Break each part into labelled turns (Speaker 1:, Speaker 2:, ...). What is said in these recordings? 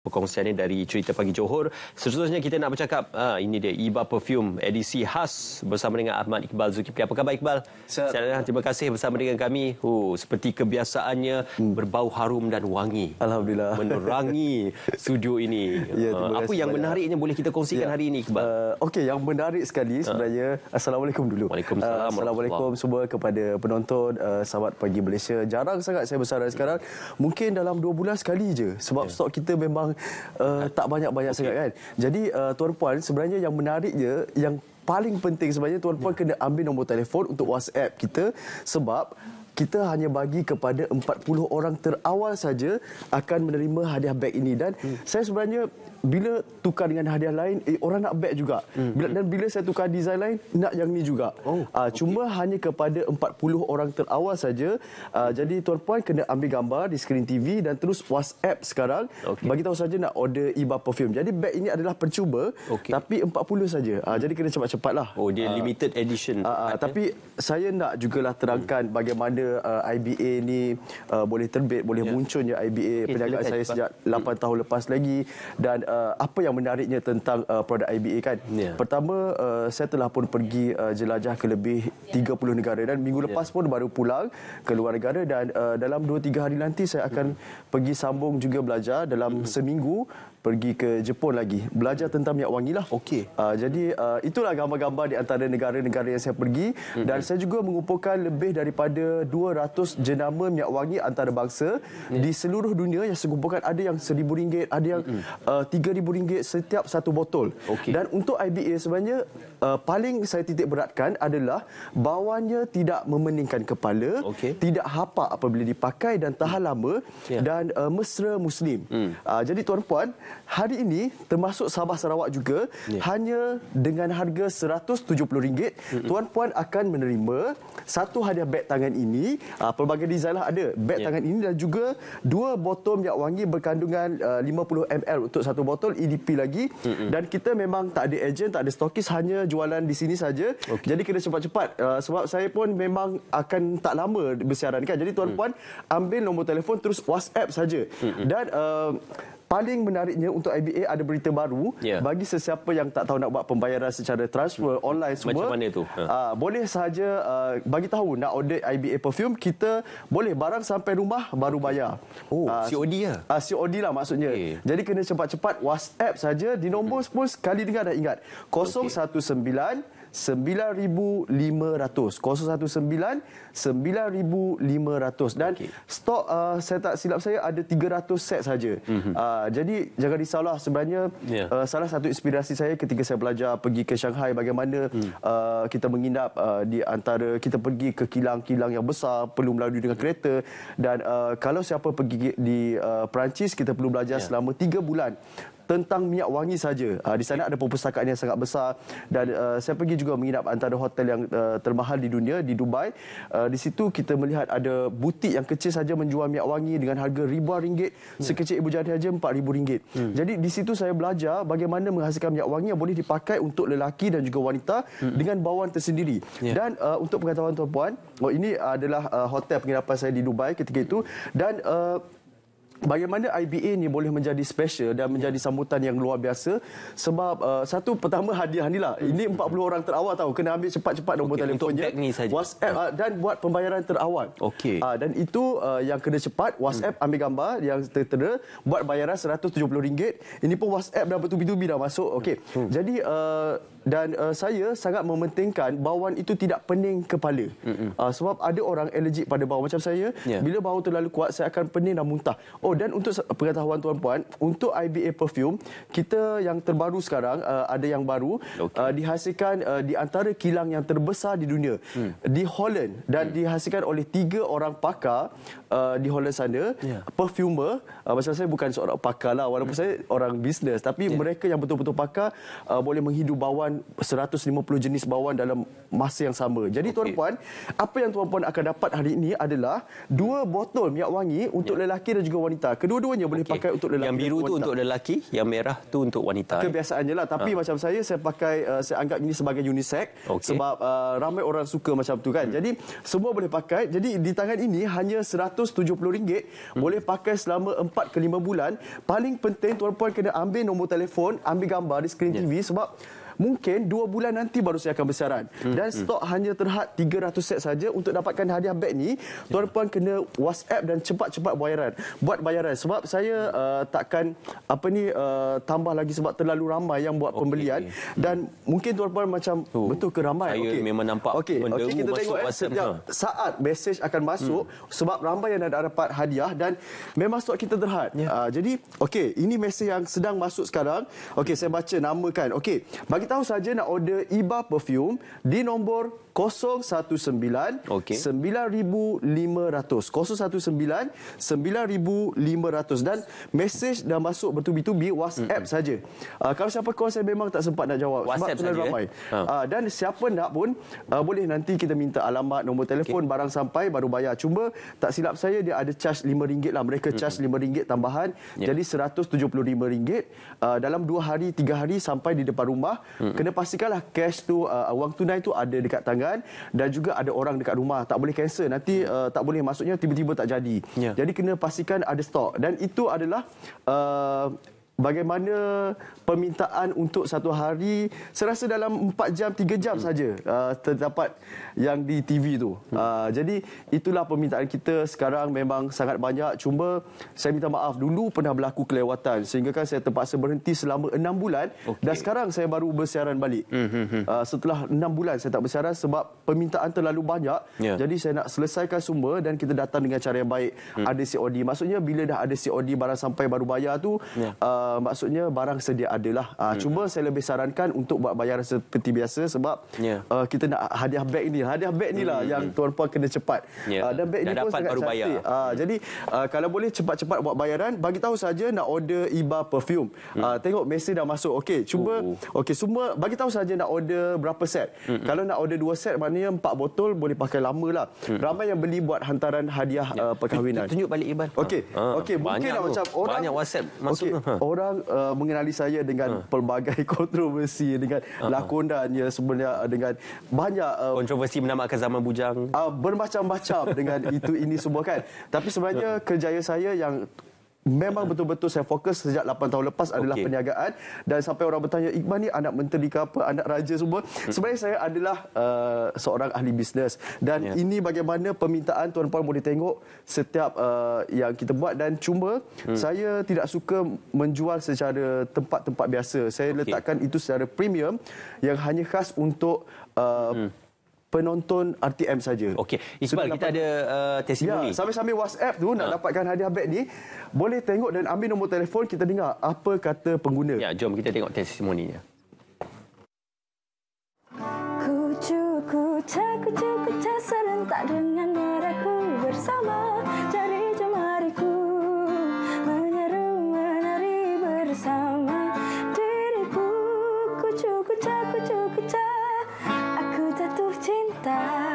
Speaker 1: perkongsiannya dari cerita pagi Johor. Seterusnya kita nak bercakap uh, ini dia Iba Perfume edisi khas bersama dengan Ahmad Iqbal Zulkifli. Apa khabar Iqbal? Saya ah? terima kasih bersama dengan kami. Oh, seperti kebiasaannya hmm. berbau harum dan wangi. Alhamdulillah. Menerangi studio ini. Ya, uh, apa yang banyak. menariknya boleh kita kongsikan ya. hari ini Iqbal? Uh, Okey, yang menarik sekali sebenarnya uh. Assalamualaikum dulu. Waalaikumsalam. Uh, Assalamualaikum semua kepada penonton uh, sahabat pagi Malaysia. Jarang sangat saya bersara sekarang. Mungkin dalam dua bulan sekali je sebab yeah. stok kita memang memang uh, tak banyak-banyak okay. sangat kan. Jadi uh, tuan puan sebenarnya yang menarik je yang paling penting sebenarnya tuan puan ya. kena ambil nombor telefon untuk WhatsApp kita sebab kita hanya bagi kepada 40 orang terawal saja akan menerima hadiah beg ini dan hmm. saya sebenarnya bila tukar dengan hadiah lain eh, orang nak beg juga hmm. bila, dan bila saya tukar design lain nak yang ni juga oh. uh, cuma hanya kepada 40 orang terawal saja uh, jadi tuan puan kena ambil gambar di skrin TV dan terus WhatsApp sekarang okay. bagi tahu saja nak order Iba perfume jadi beg ini adalah percuba okay. tapi 40 saja uh, jadi kena cepat-cepatlah oh dia uh, limited edition uh, uh, tapi saya nak jugalah terangkan hmm. bagaimana uh, IBA ni uh, boleh terbit, boleh yeah. munculnya IBA okay, perniagaan saya sejak cepat. 8 tahun lepas lagi dan uh, apa yang menariknya tentang uh, produk IBA kan? Yeah. Pertama, uh, saya telah pun pergi uh, jelajah ke lebih 30 negara dan minggu ya. lepas yeah. pun baru pulang ke luar negara dan uh, dalam 2-3 hari nanti saya akan mm. pergi sambung juga belajar dalam mm. seminggu pergi ke Jepun lagi belajar tentang minyak wangi lah. Okey. Uh, jadi uh, itulah gambar-gambar di antara negara-negara yang saya pergi mm-hmm. dan saya juga mengumpulkan lebih daripada 200 jenama minyak wangi antarabangsa mm-hmm. di seluruh dunia yang saya kumpulkan ada yang seribu ringgit, ada yang mhm. ah, tiga 3000 mm-hmm. uh, setiap satu botol. Okey. Dan untuk IBA sebenarnya uh, paling saya titik beratkan adalah bawannya tidak memeningkan kepala, okay. tidak hapak apabila dipakai dan tahan hmm. lama yeah. dan uh, mesra muslim. Mm. Uh, jadi tuan puan, hari ini termasuk Sabah Sarawak juga yeah. hanya dengan harga RM170 mm-hmm. tuan puan akan menerima satu hadiah beg tangan ini, uh, pelbagai design lah ada, beg yeah. tangan ini dan juga dua botol minyak wangi berkandungan eh, uh, 50 ml untuk satu botol EDP lagi mm-hmm. dan kita memang tak ada ejen, tak ada stokis hanya jualan di sini saja. Okay. Jadi kena cepat-cepat uh, sebab saya pun memang akan tak lama bersiaran kan. Jadi tuan tuan hmm. ambil nombor telefon terus WhatsApp saja. Hmm. hmm. Dan uh, paling menariknya untuk IBA ada berita baru yeah. bagi sesiapa yang tak tahu nak buat pembayaran secara transfer hmm. online semua. Macam mana tu? Ha. Uh, boleh sahaja uh, bagi tahu nak order IBA perfume kita boleh barang sampai rumah baru bayar. Oh, uh, ah, COD ya. Ah uh, COD lah maksudnya. Okay. Jadi kena cepat-cepat WhatsApp saja di nombor hmm. pun sekali dengar dah ingat. 019 okay. 9500 019-9500. Dan okay. stok, uh, saya tak silap saya, ada 300 set saja. Mm-hmm. Uh, jadi, jangan risaulah. Sebenarnya, yeah. uh, salah satu inspirasi saya ketika saya belajar pergi ke Shanghai, bagaimana mm. uh, kita menginap uh, di antara, kita pergi ke kilang-kilang yang besar, perlu melalui dengan kereta. Dan uh, kalau siapa pergi di uh, Perancis, kita perlu belajar yeah. selama 3 bulan tentang minyak wangi saja. Uh, di sana ada perpustakaan yang sangat besar dan uh, saya pergi juga menginap antara hotel yang uh, termahal di dunia di Dubai. Uh, di situ kita melihat ada butik yang kecil saja menjual minyak wangi dengan harga ribuan ringgit, hmm. sekecil ibu jari saja ribu ringgit. Hmm. Jadi di situ saya belajar bagaimana menghasilkan minyak wangi yang boleh dipakai untuk lelaki dan juga wanita hmm. dengan bauan tersendiri. Yeah. Dan uh, untuk pengetahuan tuan-puan, oh, ini adalah uh, hotel penginapan saya di Dubai ketika itu dan uh, Bagaimana IBA ni boleh menjadi special dan menjadi sambutan yang luar biasa sebab uh, satu pertama hadiah ni lah ini 40 hmm. orang terawal tahu kena ambil cepat-cepat nombor okay, telefon untuk je WhatsApp uh, dan buat pembayaran terawal okay. uh, dan itu uh, yang kena cepat WhatsApp hmm. ambil gambar yang tertera buat bayaran RM170 ini pun WhatsApp dah bertubi-tubi dah masuk okay. hmm. jadi uh, dan uh, saya sangat mementingkan bauan itu tidak pening kepala. Mm-hmm. Uh, sebab ada orang allergic pada bau macam saya, yeah. bila bau terlalu kuat saya akan pening dan muntah. Oh dan untuk pengetahuan tuan-puan, untuk IBA perfume, kita yang terbaru sekarang uh, ada yang baru okay. uh, dihasilkan uh, di antara kilang yang terbesar di dunia mm. di Holland dan mm. dihasilkan oleh tiga orang pakar uh, di Holland sana, yeah. perfumer. Uh, macam saya bukan seorang pakar lah walaupun mm. saya orang bisnes tapi yeah. mereka yang betul-betul pakar uh, boleh menghidu bauan bawaan 150 jenis bawaan dalam masa yang sama. Jadi okay. tuan-puan, apa yang tuan-puan akan dapat hari ini adalah dua botol minyak wangi untuk ya. lelaki dan juga wanita. Kedua-duanya boleh pakai untuk lelaki. Yang biru tu untuk lelaki, yang merah tu untuk wanita. Kebiasaannya lah, tapi ha. macam saya saya pakai uh, saya anggap ini sebagai unisex okay. sebab uh, ramai orang suka macam tu kan. Hmm. Jadi semua boleh pakai. Jadi di tangan ini hanya RM170 hmm. boleh pakai selama 4 ke 5 bulan. Paling penting tuan-puan kena ambil nombor telefon, ambil gambar di skrin ya. TV sebab mungkin dua bulan nanti baru saya akan besaran hmm. dan hmm. stok hmm. hanya terhad 300 set saja untuk dapatkan hadiah beg ni ya. tuan puan kena WhatsApp dan cepat-cepat bayaran buat bayaran sebab saya uh, takkan apa ni uh, tambah lagi sebab terlalu ramai yang buat okay. pembelian dan hmm. mungkin tuan puan macam Tuh. betul ke ramai saya okay. memang nampak okay. benda okay, kita masuk eh, WhatsApp eh. saat mesej akan masuk hmm. sebab ramai yang dah dapat hadiah dan memang stok kita terhad ya. uh, jadi okey ini mesej yang sedang masuk sekarang okey saya baca nama kan okey bagi Tahu saja nak order Iba perfume di nombor 019-9500. 019, 9500 Dan mesej dah masuk bertubi-tubi WhatsApp hmm. saja. Uh, kalau siapa call saya memang tak sempat nak jawab. WhatsApp sebab sahaja, Eh? Ha. Uh, dan siapa nak pun uh, boleh nanti kita minta alamat, nombor telefon, okay. barang sampai baru bayar. Cuma tak silap saya dia ada charge RM5 lah. Mereka charge RM5 tambahan. Yeah. Jadi RM175 uh, dalam dua hari, tiga hari sampai di depan rumah. Hmm. Kena pastikanlah cash tu, uh, wang tunai tu ada dekat tangan kan dan juga ada orang dekat rumah tak boleh cancel nanti hmm. uh, tak boleh maksudnya tiba-tiba tak jadi yeah. jadi kena pastikan ada stok dan itu adalah uh, bagaimana permintaan untuk satu hari serasa dalam 4 jam 3 jam hmm. saja uh, terdapat yang di TV tu. Hmm. Uh, jadi itulah permintaan kita sekarang memang sangat banyak cuma saya minta maaf dulu pernah berlaku kelewatan sehingga kan saya terpaksa berhenti selama 6 bulan okay. dan sekarang saya baru bersiaran balik. Hmm, uh, setelah 6 bulan saya tak bersiaran sebab permintaan terlalu banyak. Yeah. Jadi saya nak selesaikan semua dan kita datang dengan cara yang baik hmm. ada COD. Maksudnya bila dah ada COD barang sampai baru bayar tu yeah. uh, Eh, maksudnya barang sedia ada lah. Uh, ah, hmm. Cuma saya lebih sarankan untuk buat bayaran seperti biasa sebab yeah. Ya. uh, kita nak hadiah beg ni. Hadiah beg ni lah hmm. yang hmm. tuan puan kena cepat. Yeah. Ya. Uh, dan beg ni pun sangat baru cantik. Uh, hmm. Jadi uh, kalau boleh cepat-cepat buat bayaran, bagi tahu saja nak order Iba Perfume. Hmm. Uh, tengok mesej dah masuk. Okey, cuba. Oh. Okey, semua bagi tahu saja nak order berapa set. Hmm, hmm. Kalau nak order dua set, maknanya empat botol boleh pakai lama lah. Hmm. Ramai yang beli buat hantaran hadiah uh, perkahwinan. Tunjuk balik Iban. Okey, ha. okay. mungkin lah macam orang... Banyak WhatsApp masuk. Okay. Ha. Orang orang uh, mengenali saya dengan uh. pelbagai kontroversi dengan uh-huh. Ah, ah. lakonan ya sebenarnya uh, dengan banyak uh, kontroversi menamatkan zaman bujang uh, bermacam-macam dengan itu ini semua kan tapi sebenarnya uh. kerjaya saya yang memang betul-betul saya fokus sejak 8 tahun lepas adalah okay. perniagaan dan sampai orang bertanya Iqbal ni anak menteri ke apa anak raja semua hmm. sebenarnya saya adalah uh, seorang ahli bisnes dan yeah. ini bagaimana permintaan tuan-puan boleh tengok setiap uh, yang kita buat dan cuma hmm. saya tidak suka menjual secara tempat-tempat biasa saya okay. letakkan itu secara premium yang hanya khas untuk uh, hmm penonton RTM saja. Okey, Iqbal kita ada uh, testimoni. Ya, sambil-sambil WhatsApp tu ha. nak dapatkan hadiah beg ni, boleh tengok dan ambil nombor telefon kita dengar apa kata pengguna. Ya, jom kita tengok testimoninya. Ku cuku tak cuku tak serentak dengan neraku bersama jari jemariku menyeru menari bersama diriku ku cuku tak cuku tak that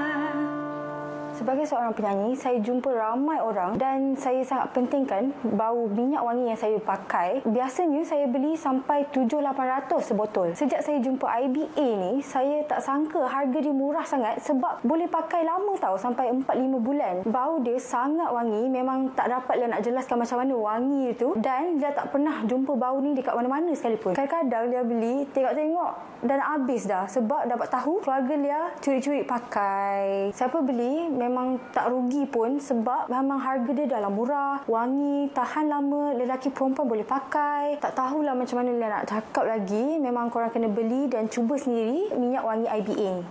Speaker 1: sebagai seorang penyanyi, saya jumpa ramai orang dan saya sangat pentingkan bau minyak wangi yang saya pakai. Biasanya saya beli sampai 7-800 sebotol. Sejak saya jumpa IBA ni, saya tak sangka harga dia murah sangat sebab boleh pakai lama tau sampai 4-5 bulan. Bau dia sangat wangi, memang tak dapatlah nak jelaskan macam mana wangi itu dan dia tak pernah jumpa bau ni dekat mana-mana sekalipun. Kadang-kadang dia beli, tengok-tengok dan habis dah sebab dapat tahu keluarga dia curi-curi pakai. Siapa beli memang memang tak rugi pun sebab memang harga dia dalam murah, wangi, tahan lama, lelaki perempuan boleh pakai. Tak tahulah macam mana nak cakap lagi. Memang korang kena beli dan cuba sendiri minyak wangi IBA ini.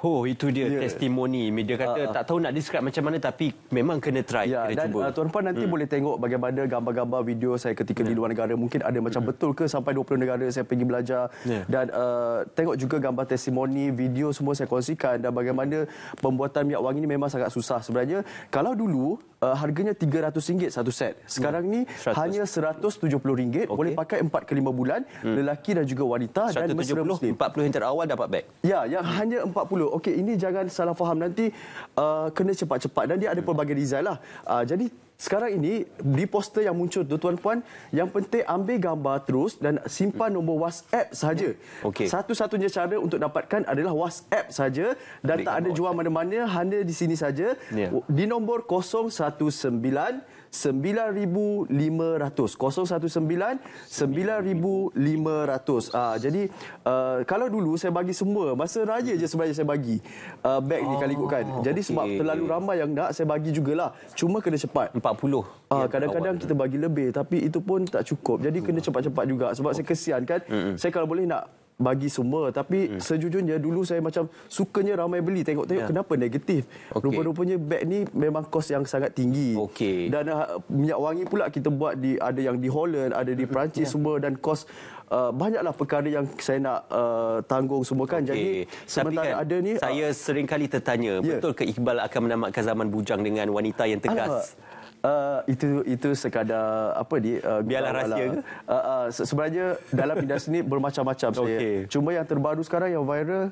Speaker 1: Oh itu dia yeah. testimoni. Media ah, kata uh, tak tahu nak describe macam mana tapi memang kena try, yeah. kena dan, uh, tuan-puan nanti hmm. boleh tengok bagaimana gambar-gambar video saya ketika yeah. di ya. luar negara. Mungkin ada macam hmm. betul ke sampai 20 negara saya pergi belajar. Yeah. Dan uh, tengok juga gambar testimoni, video semua saya kongsikan dan bagaimana pembuatan minyak wangi ini memang sangat susah sebenarnya. Kalau dulu uh, harganya RM300 satu set. Hmm. Sekarang ni 100. hanya RM170. Okay. Boleh pakai 4 ke 5 bulan hmm. lelaki dan juga wanita 170, dan mesra 40 yang terawal dapat beg. Ya, yang hmm. hanya 40. Okey, ini jangan salah faham nanti uh, kena cepat-cepat dan dia ada hmm. pelbagai design lah. Uh, jadi sekarang ini di poster yang muncul tu tuan-puan, yang penting ambil gambar terus dan simpan nombor WhatsApp saja. Okay. Satu-satunya cara untuk dapatkan adalah WhatsApp saja dan tak ada jual mana-mana, hanya di sini saja yeah. di nombor 019 Ah, jadi uh, kalau dulu saya bagi semua masa raya je sebenarnya saya bagi uh, ah, bag ni oh, kali ikutkan. Oh, jadi okay. sebab terlalu ramai yang nak saya bagi jugalah. Cuma kena cepat. 40. Ah, ya, kadang-kadang kita bagi lebih tapi itu pun tak cukup. Jadi kena cepat-cepat juga sebab okay. saya kesian kan. Mm-mm. Saya kalau boleh nak bagi semua tapi hmm. sejujurnya dulu saya macam sukanya ramai beli tengok-tengok ya. kenapa negatif okay. rupa-rupanya beg ni memang kos yang sangat tinggi okay. dan uh, minyak wangi pula kita buat di ada yang di Holland ada di Perancis ya. semua dan kos Uh, banyaklah perkara yang saya nak uh, tanggung semua kan okay. jadi sementara kan, ada ni saya uh, sering kali tertanya yeah. betul ke Iqbal akan menamatkan zaman bujang dengan wanita yang tegas Alamak. Uh, itu itu sekadar apa ni uh, biarlah rahsia ke uh, uh, sebenarnya dalam industri ni bermacam-macam okay. saya cuma yang terbaru sekarang yang viral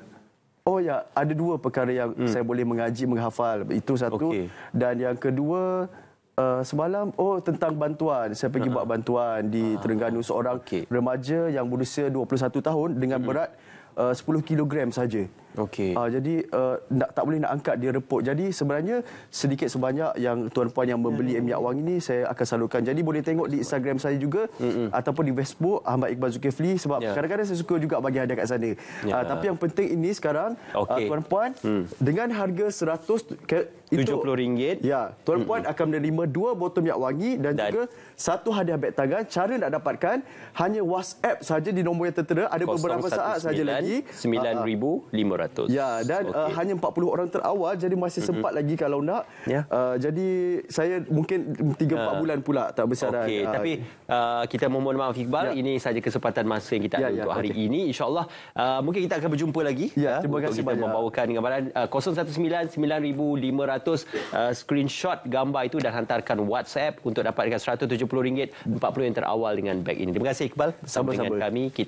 Speaker 1: oh ya ada dua perkara yang hmm. saya boleh mengaji menghafal itu satu okay. dan yang kedua uh, semalam oh tentang bantuan saya pergi uh-huh. buat bantuan di uh-huh. Terengganu seorang okay. remaja yang berusia 21 tahun dengan hmm. berat uh, 10 kilogram saja. Okey. Uh, jadi uh, nak, tak boleh nak angkat dia repot. Jadi sebenarnya sedikit sebanyak yang tuan puan yang membeli mm minyak wangi ini saya akan salurkan. Jadi boleh tengok di Instagram saya juga mm-hmm. ataupun di Facebook Ahmad Iqbal Zulkifli sebab yeah. kadang-kadang saya suka juga bagi hadiah kat sana. Yeah. Ya. Uh, tapi yang penting ini sekarang ah, okay. uh, tuan puan mm. dengan harga 100 ke, itu RM70. Ya, yeah, tuan mm-hmm. puan akan menerima dua botol minyak wangi dan, dan juga satu hadiah beg tangan. Cara nak dapatkan hanya WhatsApp saja di nombor yang tertera ada beberapa saat saja lagi lagi 9500 ya dan okay. uh, hanya 40 orang terawal jadi masih sempat mm-hmm. lagi kalau nak yeah. uh, jadi saya mungkin 3 4 uh, bulan pula tak besaran okey uh, tapi uh, kita mohon maaf Iqbal yeah. ini saja kesempatan masa yang kita ada yeah, ya, untuk hari okay. ini insyaallah uh, mungkin kita akan berjumpa lagi yeah, ya, terima untuk kasih kita banyak membawakan gambaran uh, 019 9500 uh, screenshot gambar itu dan hantarkan WhatsApp untuk dapatkan RM170 40 yang terawal dengan beg ini terima kasih Iqbal sama-sama dengan kami kita